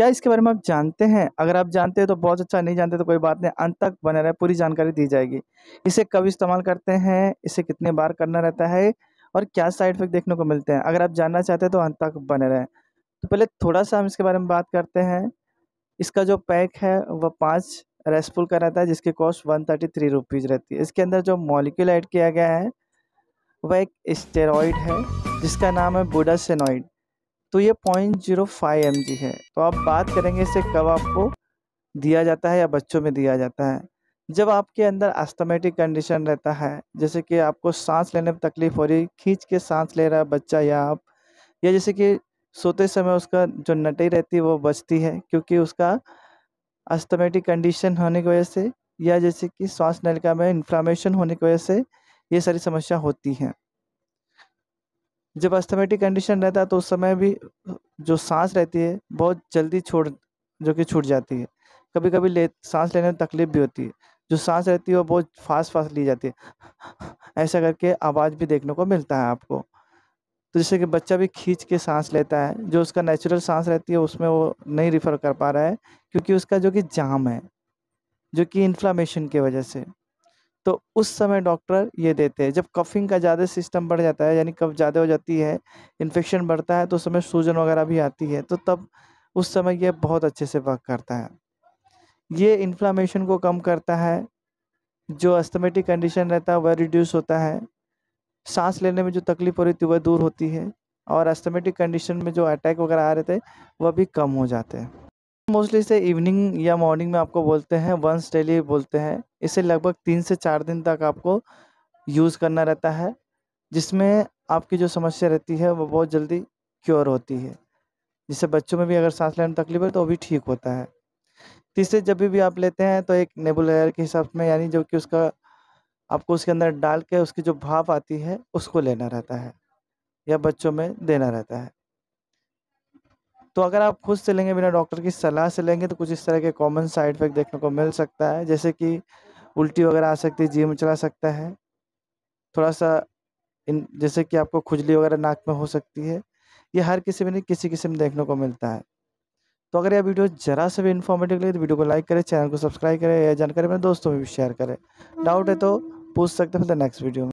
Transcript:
क्या इसके बारे में आप जानते हैं अगर आप जानते हैं तो बहुत अच्छा नहीं जानते तो कोई बात नहीं अंत तक बने रहे पूरी जानकारी दी जाएगी इसे कब इस्तेमाल करते हैं इसे कितने बार करना रहता है और क्या साइड इफेक्ट देखने को मिलते हैं अगर आप जानना चाहते हैं तो अंत तक बने रहें तो पहले थोड़ा सा हम इसके बारे में बात करते हैं इसका जो पैक है वह पाँच रेसपुल का रहता है जिसकी cost one thirty three rupees रहती है इसके अंदर जो मॉलिक्यूल ऐड किया गया है वह एक स्टेरॉइड है जिसका नाम है बुडासेनॉइड तो ये point zero five M G है तो आप बात करेंगे इसे कब आपको दिया जाता है या बच्चों में दिया जाता है जब आपके अंदर अस्थमेटिक कंडीशन रहता है जैसे कि आपको सांस लेने में तकलीफ हो रही खींच के सांस ले रहा है बच्चा या आप या जैसे कि सोते समय उसका जो नटी रहती है वो बचती है क्योंकि उसका अस्थमेटिक कंडीशन होने की वजह से या जैसे कि श्वास नलिका में इन्फ्लामेशन होने की वजह से ये सारी समस्या होती हैं जब अस्थमेटिक कंडीशन रहता है तो उस समय भी जो सांस रहती है बहुत जल्दी छोड़ जो कि छूट जाती है कभी कभी ले सांस लेने में तकलीफ भी होती है जो सांस रहती है वो बहुत फास्ट फास्ट ली जाती है ऐसा करके आवाज़ भी देखने को मिलता है आपको तो जैसे कि बच्चा भी खींच के सांस लेता है जो उसका नेचुरल सांस रहती है उसमें वो नहीं रिफ़र कर पा रहा है क्योंकि उसका जो कि जाम है जो कि इन्फ्लामेशन की वजह से तो उस समय डॉक्टर ये देते हैं जब कफिंग का ज़्यादा सिस्टम बढ़ जाता है यानी कफ ज़्यादा हो जाती है इन्फेक्शन बढ़ता है तो उस समय सूजन वगैरह भी आती है तो तब उस समय यह बहुत अच्छे से वर्क करता है ये इन्फ्लामेशन को कम करता है जो अस्थमेटिक कंडीशन रहता है वह रिड्यूस होता है सांस लेने में जो तकलीफ हो रही थी वह दूर होती है और अस्थमेटिक कंडीशन में जो अटैक वगैरह आ रहे थे वह भी कम हो जाते हैं मोस्टली इसे इवनिंग या मॉर्निंग में आपको बोलते हैं वंस डेली बोलते हैं इसे लगभग तीन से चार दिन तक आपको यूज़ करना रहता है जिसमें आपकी जो समस्या रहती है वो बहुत जल्दी क्योर होती है जिससे बच्चों में भी अगर सांस लेने में तकलीफ है तो वो भी ठीक होता है तीसरे जब भी, भी आप लेते हैं तो एक नेबुलायर के हिसाब में यानी जो कि उसका आपको उसके अंदर डाल के उसकी जो भाप आती है उसको लेना रहता है या बच्चों में देना रहता है तो अगर आप खुद से लेंगे बिना डॉक्टर की सलाह से लेंगे तो कुछ इस तरह के कॉमन साइड इफेक्ट देखने को मिल सकता है जैसे कि उल्टी वगैरह आ सकती है जी चला सकता है थोड़ा सा इन जैसे कि आपको खुजली वगैरह नाक में हो सकती है ये हर किसी में नहीं किसी किसी में देखने को मिलता है तो अगर यह वीडियो जरा से भी इन्फॉर्मेटिव लगे तो वीडियो को लाइक करें चैनल को सब्सक्राइब करें या जानकारी अपने दोस्तों में भी शेयर करें डाउट है तो पूछ सकते हैं फिर नेक्स्ट वीडियो में